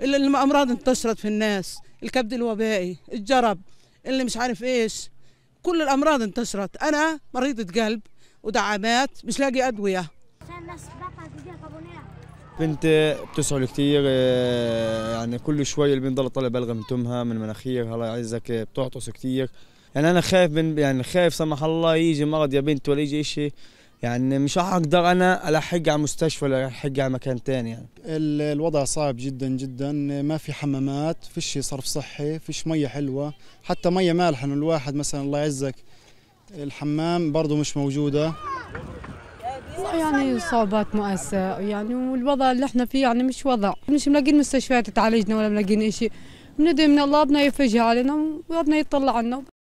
الامراض انتشرت في الناس الكبد الوبائي الجرب اللي مش عارف ايش كل الامراض انتشرت انا مريضه قلب ودعامات مش لاقي ادويه بنت بتسعل كثير آه، يعني كل شوي اللي بنضل طلب بلغه من تمها من مناخيرها الله يعزك بتعطس كثير يعني انا خايف من يعني خايف سمح الله يجي مرض يا بنت ولا يجي شيء يعني مش هقدر انا الحق على مستشفى ولا الحق على مكان تاني يعني الوضع صعب جدا جدا ما في حمامات فيش صرف صحي فيش ميه حلوه حتى ميه مالحه انه الواحد مثلا الله يعزك الحمام برضه مش موجوده يعني صعوبات مؤسسة يعني والوضع اللي احنا فيه يعني مش وضع مش ملاقيين مستشفيات تعالجنا ولا ملاقيين شيء بندعي من الله ربنا يفرجها علينا وربنا يطلع عنا